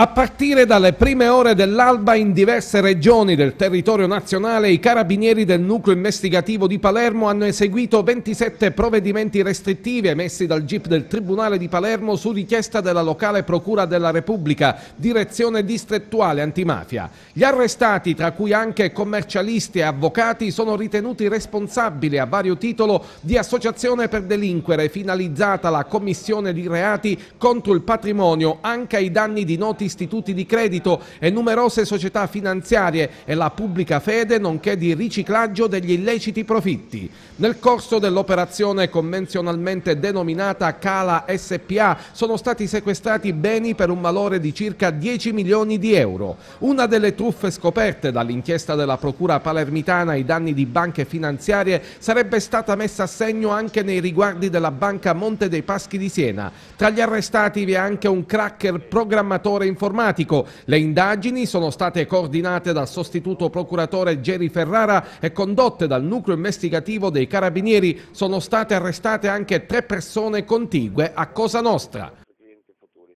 A partire dalle prime ore dell'alba in diverse regioni del territorio nazionale i carabinieri del nucleo investigativo di Palermo hanno eseguito 27 provvedimenti restrittivi emessi dal GIP del Tribunale di Palermo su richiesta della locale Procura della Repubblica, direzione distrettuale antimafia. Gli arrestati, tra cui anche commercialisti e avvocati, sono ritenuti responsabili a vario titolo di associazione per delinquere finalizzata alla commissione di reati contro il patrimonio anche ai danni di noti istituti di credito e numerose società finanziarie e la pubblica fede nonché di riciclaggio degli illeciti profitti. Nel corso dell'operazione convenzionalmente denominata Cala SPA sono stati sequestrati beni per un valore di circa 10 milioni di euro. Una delle truffe scoperte dall'inchiesta della Procura palermitana ai danni di banche finanziarie sarebbe stata messa a segno anche nei riguardi della banca Monte dei Paschi di Siena. Tra gli arrestati vi è anche un cracker programmatore informatico informatico. Le indagini sono state coordinate dal sostituto procuratore Jerry Ferrara e condotte dal nucleo investigativo dei Carabinieri. Sono state arrestate anche tre persone contigue a Cosa Nostra.